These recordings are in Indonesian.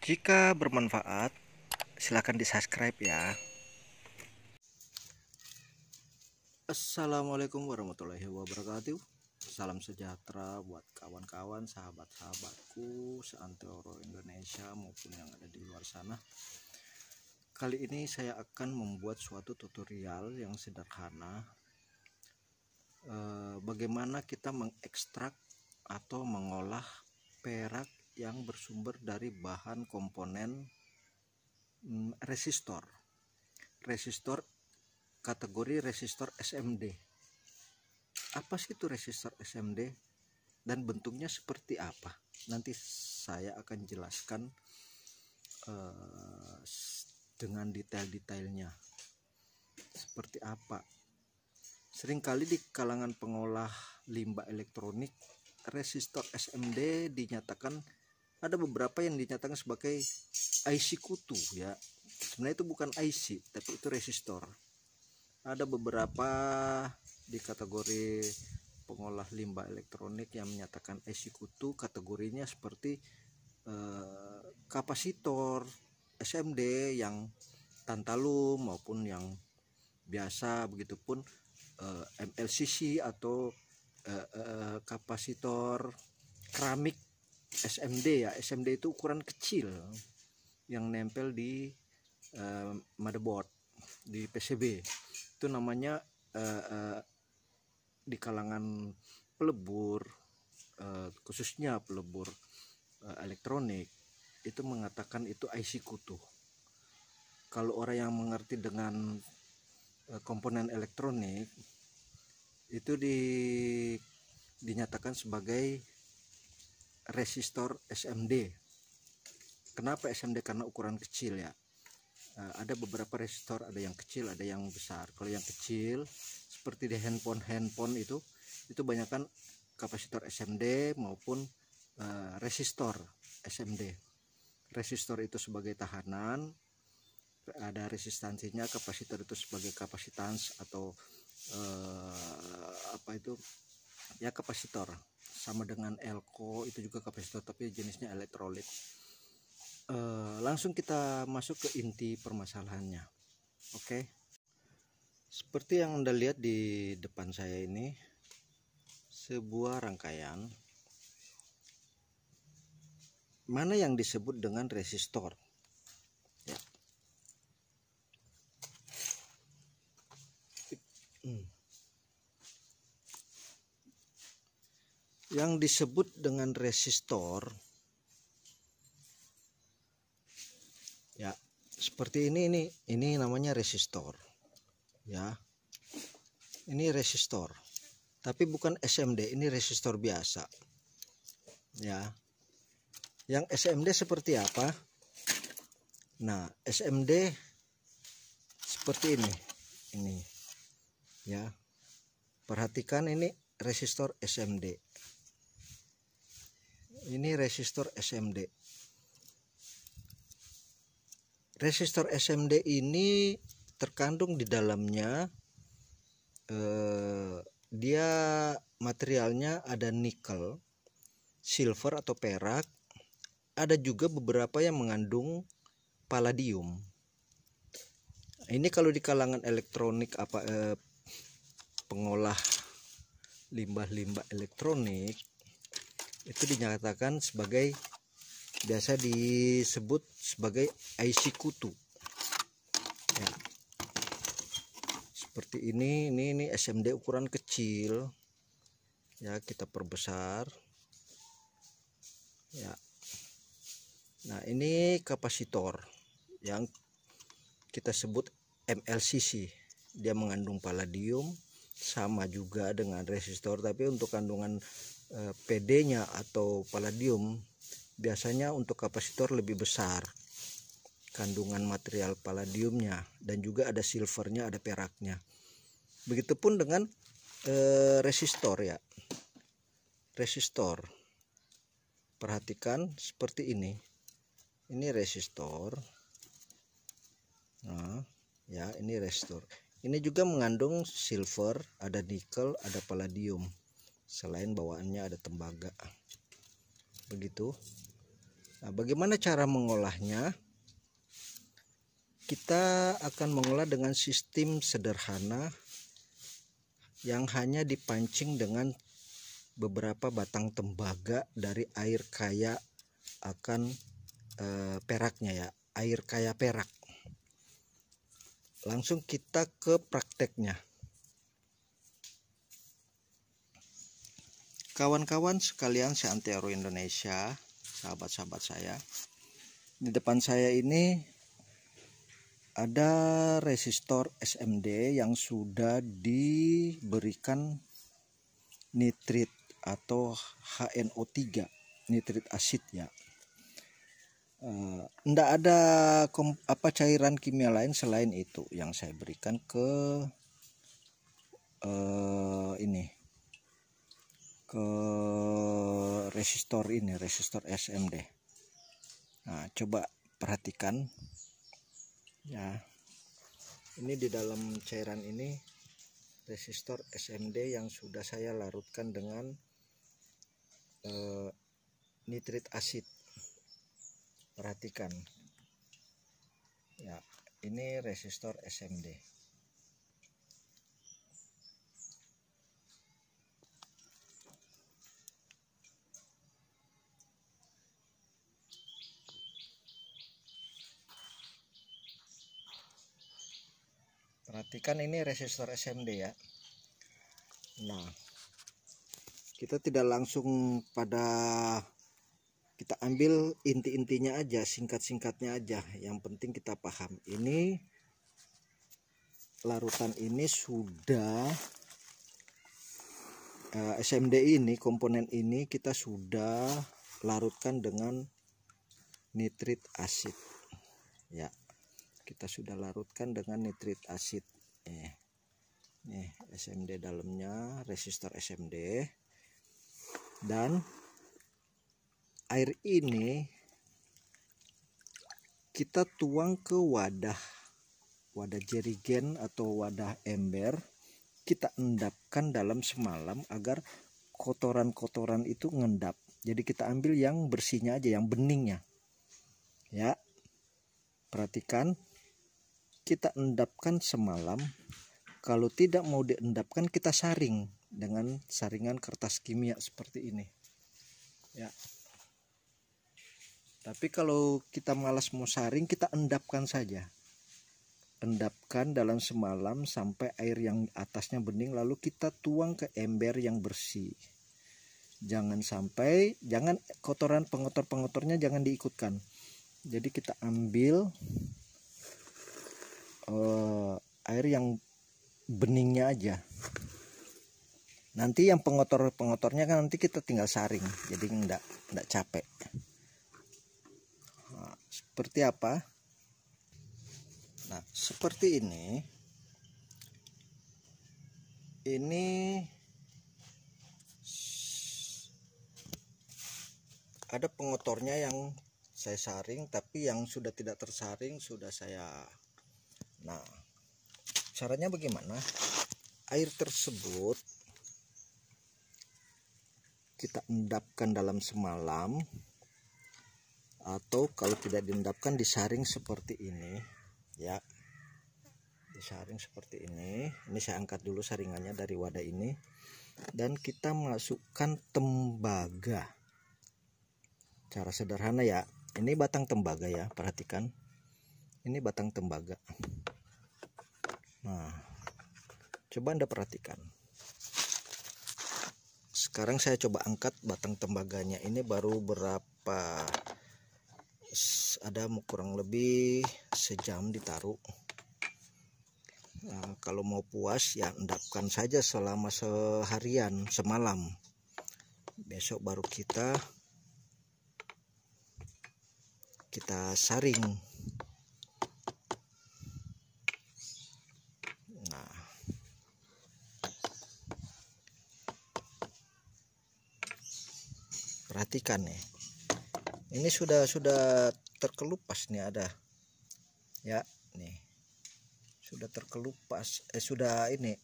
Jika bermanfaat, silahkan di subscribe ya. Assalamualaikum warahmatullahi wabarakatuh. Salam sejahtera buat kawan-kawan, sahabat-sahabatku, seantero Indonesia maupun yang ada di luar sana. Kali ini saya akan membuat suatu tutorial yang sederhana. Eh, bagaimana kita mengekstrak atau mengolah perak yang bersumber dari bahan komponen mm, resistor. Resistor kategori resistor SMD. Apa sih itu resistor SMD dan bentuknya seperti apa? Nanti saya akan jelaskan uh, dengan detail-detailnya. Seperti apa? Seringkali di kalangan pengolah limbah elektronik resistor SMD dinyatakan ada beberapa yang dinyatakan sebagai IC kutu ya sebenarnya itu bukan IC tapi itu resistor ada beberapa di kategori pengolah limbah elektronik yang menyatakan IC kutu kategorinya seperti eh, kapasitor SMD yang tantalum maupun yang biasa begitupun eh, MLCC atau eh, eh, kapasitor keramik SMD ya SMD itu ukuran kecil yang nempel di uh, motherboard di PCB itu namanya uh, uh, di kalangan pelebur uh, khususnya pelebur uh, elektronik itu mengatakan itu IC kutu kalau orang yang mengerti dengan uh, komponen elektronik itu di dinyatakan sebagai resistor SMD kenapa SMD karena ukuran kecil ya eh, ada beberapa resistor ada yang kecil ada yang besar kalau yang kecil seperti di handphone handphone itu itu banyakkan kapasitor SMD maupun eh, resistor SMD resistor itu sebagai tahanan ada resistansinya kapasitor itu sebagai kapasitans atau uh, apa itu ya kapasitor sama dengan elko itu juga kapasitor tapi jenisnya elektrolit uh, langsung kita masuk ke inti permasalahannya oke okay? seperti yang anda lihat di depan saya ini sebuah rangkaian mana yang disebut dengan resistor ya. hmm. yang disebut dengan resistor ya seperti ini ini ini namanya resistor ya ini resistor tapi bukan SMD ini resistor biasa ya yang SMD seperti apa nah SMD seperti ini ini ya perhatikan ini resistor SMD ini resistor SMD resistor SMD ini terkandung di dalamnya eh, dia materialnya ada nikel silver atau perak ada juga beberapa yang mengandung palladium ini kalau di kalangan elektronik apa eh, pengolah limbah-limbah elektronik itu dinyatakan sebagai biasa disebut sebagai IC kutu ya. seperti ini ini ini SMD ukuran kecil ya kita perbesar ya nah ini kapasitor yang kita sebut MLCC dia mengandung palladium sama juga dengan resistor tapi untuk kandungan Eh, PD-nya atau palladium biasanya untuk kapasitor lebih besar kandungan material palladiumnya dan juga ada silvernya ada peraknya begitupun dengan eh, resistor ya resistor perhatikan seperti ini ini resistor nah ya ini resistor ini juga mengandung silver ada nikel ada palladium selain bawaannya ada tembaga begitu nah, bagaimana cara mengolahnya kita akan mengolah dengan sistem sederhana yang hanya dipancing dengan beberapa batang tembaga dari air kaya akan e, peraknya ya air kaya perak langsung kita ke prakteknya Kawan-kawan sekalian seantero Indonesia, sahabat-sahabat saya. Di depan saya ini ada resistor SMD yang sudah diberikan nitrit atau HNO3, nitrit asid ya. Tidak eh, uh, ada apa cairan kimia lain selain itu yang saya berikan ke uh, ini ke resistor ini resistor SMD nah coba perhatikan ya ini di dalam cairan ini resistor SMD yang sudah saya larutkan dengan eh, nitrit asid perhatikan ya ini resistor SMD perhatikan ini resistor SMD ya nah kita tidak langsung pada kita ambil inti-intinya aja singkat-singkatnya aja yang penting kita paham ini larutan ini sudah eh, SMD ini komponen ini kita sudah larutkan dengan nitrit asid ya kita sudah larutkan dengan nitrit asid eh nih SMD dalamnya resistor SMD dan air ini kita tuang ke wadah wadah jerigen atau wadah ember kita endapkan dalam semalam agar kotoran-kotoran itu ngendap jadi kita ambil yang bersihnya aja yang beningnya ya perhatikan kita endapkan semalam kalau tidak mau diendapkan kita saring dengan saringan kertas kimia seperti ini ya tapi kalau kita malas mau saring kita endapkan saja endapkan dalam semalam sampai air yang atasnya bening lalu kita tuang ke ember yang bersih jangan sampai jangan kotoran pengotor pengotornya jangan diikutkan jadi kita ambil Eh, air yang beningnya aja nanti yang pengotor pengotornya kan nanti kita tinggal saring jadi enggak enggak capek nah, seperti apa nah seperti ini ini ada pengotornya yang saya saring tapi yang sudah tidak tersaring sudah saya Nah, caranya bagaimana? Air tersebut kita endapkan dalam semalam atau kalau tidak diendapkan disaring seperti ini ya disaring seperti ini ini saya angkat dulu saringannya dari wadah ini dan kita masukkan tembaga cara sederhana ya ini batang tembaga ya perhatikan ini batang tembaga Nah, coba Anda perhatikan. Sekarang saya coba angkat batang tembaganya. Ini baru berapa ada kurang lebih sejam ditaruh. Nah, kalau mau puas ya endapkan saja selama seharian, semalam. Besok baru kita kita saring perhatikan nih ini sudah sudah terkelupas nih ada ya nih sudah terkelupas eh sudah ini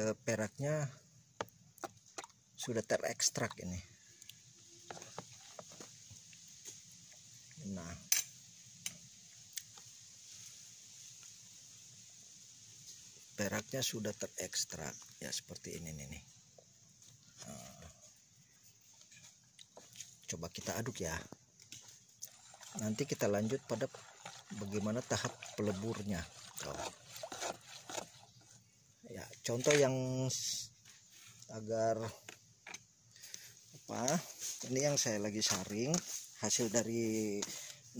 eh, peraknya sudah terekstrak ini nah peraknya sudah terekstrak ya seperti ini nih, Nah coba kita aduk ya nanti kita lanjut pada bagaimana tahap peleburnya ya contoh yang agar apa ini yang saya lagi saring hasil dari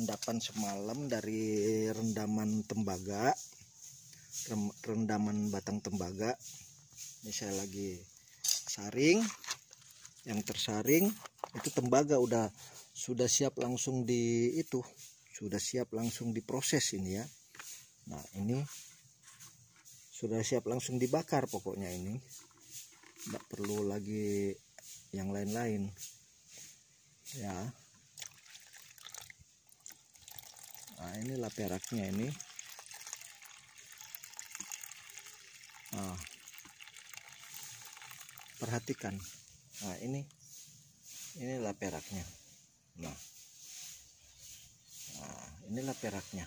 endapan semalam dari rendaman tembaga rendaman batang tembaga ini saya lagi saring yang tersaring itu tembaga udah sudah siap langsung di itu sudah siap langsung diproses ini ya nah ini sudah siap langsung dibakar pokoknya ini nggak perlu lagi yang lain-lain ya nah inilah peraknya ini nah, perhatikan nah ini inilah peraknya nah, nah inilah peraknya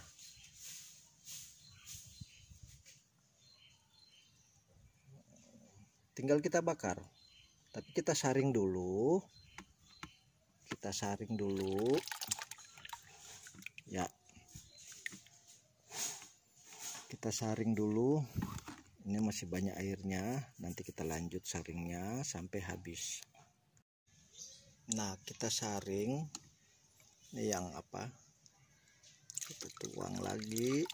tinggal kita bakar tapi kita saring dulu kita saring dulu ya kita saring dulu ini masih banyak airnya nanti kita lanjut saringnya sampai habis nah kita saring ini yang apa kita tuang lagi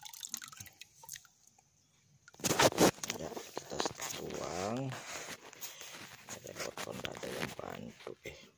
ya kita tuang ada yang bantu eh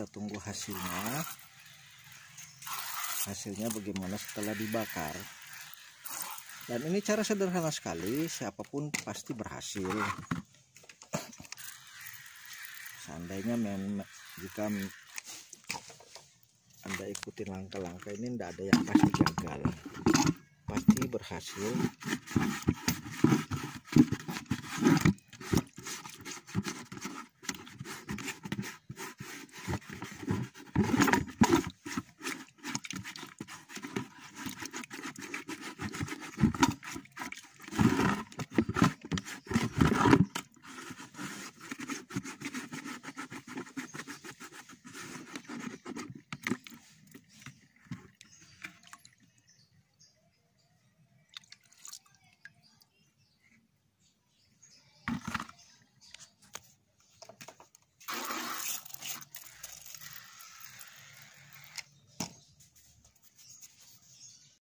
kita tunggu hasilnya hasilnya bagaimana setelah dibakar dan ini cara sederhana sekali siapapun pasti berhasil seandainya men jika anda ikutin langkah-langkah ini tidak ada yang pasti gagal pasti berhasil